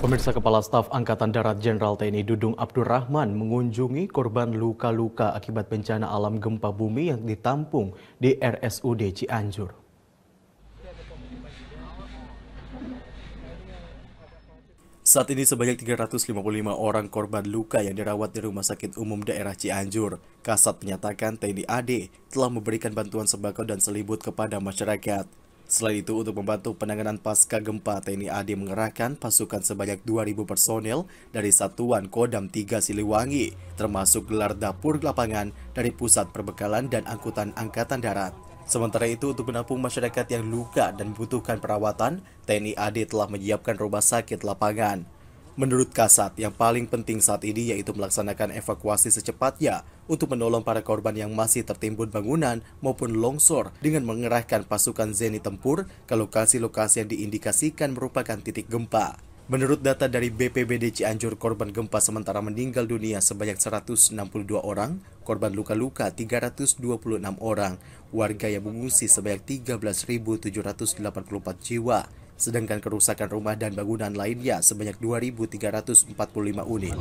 Pemirsa Kepala Staf Angkatan Darat Jenderal TNI Dudung Abdurrahman mengunjungi korban luka-luka akibat bencana alam gempa bumi yang ditampung di RSUD Cianjur. Saat ini sebanyak 355 orang korban luka yang dirawat di Rumah Sakit Umum Daerah Cianjur. Kasat menyatakan TNI AD telah memberikan bantuan sembako dan selimut kepada masyarakat. Selain itu, untuk membantu penanganan pasca gempa, TNI AD mengerahkan pasukan sebanyak 2.000 personil dari Satuan Kodam 3 Siliwangi, termasuk gelar dapur lapangan dari Pusat Perbekalan dan Angkutan Angkatan Darat. Sementara itu, untuk menampung masyarakat yang luka dan membutuhkan perawatan, TNI AD telah menyiapkan rumah sakit lapangan. Menurut Kasat, yang paling penting saat ini yaitu melaksanakan evakuasi secepatnya untuk menolong para korban yang masih tertimbun bangunan maupun longsor dengan mengerahkan pasukan Zeni tempur ke lokasi-lokasi yang diindikasikan merupakan titik gempa. Menurut data dari BPBD Cianjur, korban gempa sementara meninggal dunia sebanyak 162 orang, korban luka-luka 326 orang, warga yang mengungsi sebanyak 13.784 jiwa, sedangkan kerusakan rumah dan bangunan lainnya sebanyak 2.345 unit.